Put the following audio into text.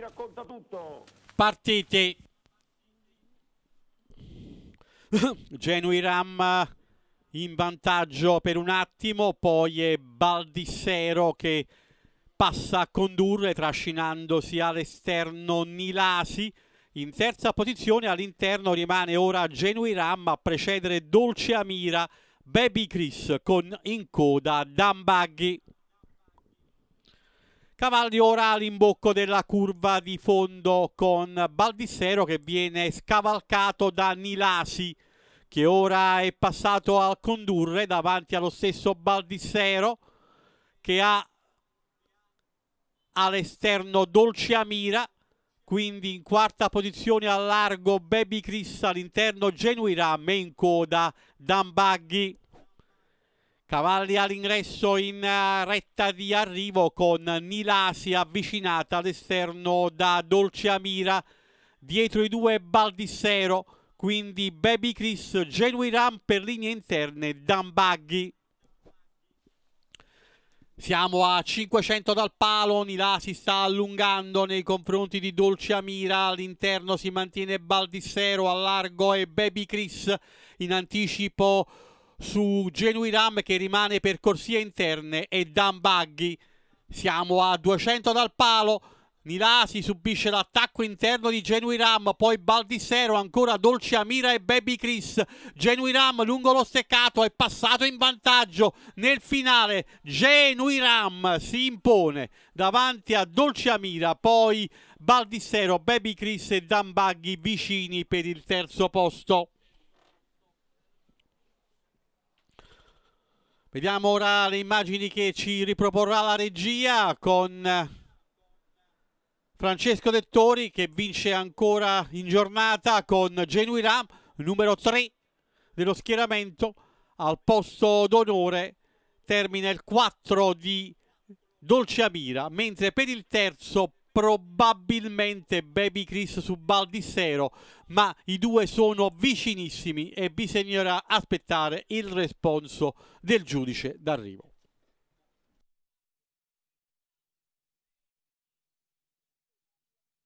racconta tutto. Partiti. Genui Ram in vantaggio per un attimo, poi è Baldissero che passa a condurre trascinandosi all'esterno Nilasi. In terza posizione all'interno rimane ora Genui Ram a precedere Dolce Amira, Baby Chris con in coda Dambaghi. Cavalli ora all'imbocco della curva di fondo con Baldissero che viene scavalcato da Nilasi che ora è passato al condurre davanti allo stesso Baldissero che ha all'esterno Dolciamira quindi in quarta posizione al largo Baby Chris all'interno Genuirà, me in coda Dambaghi Cavalli all'ingresso in eh, retta di arrivo con Nilasi avvicinata all'esterno da Dolce Amira. Dietro i due Baldissero, quindi Baby Chris, Genuine Ram per linee interne, Dan Baghi. Siamo a 500 dal palo, Nilasi sta allungando nei confronti di Dolce Amira, all'interno si mantiene Baldissero, a largo e Baby Chris in anticipo su Genui Ram che rimane per corsie interne e Dan Baghi. Siamo a 200 dal palo. Nilasi subisce l'attacco interno di Genuiram, poi Baldissero, ancora Dolce Amira e Baby Chris. Genuiram lungo lo steccato è passato in vantaggio nel finale. Genuiram si impone davanti a Dolce Amira, poi Baldissero, Baby Chris e Dan Baghi vicini per il terzo posto. Vediamo ora le immagini che ci riproporrà la regia con eh, Francesco Dettori che vince ancora in giornata con Genui Ram, numero 3 dello schieramento, al posto d'onore termina il 4 di Dolce Amira, mentre per il terzo probabilmente Baby Chris su Baldissero, ma i due sono vicinissimi e bisognerà aspettare il responso del giudice d'arrivo.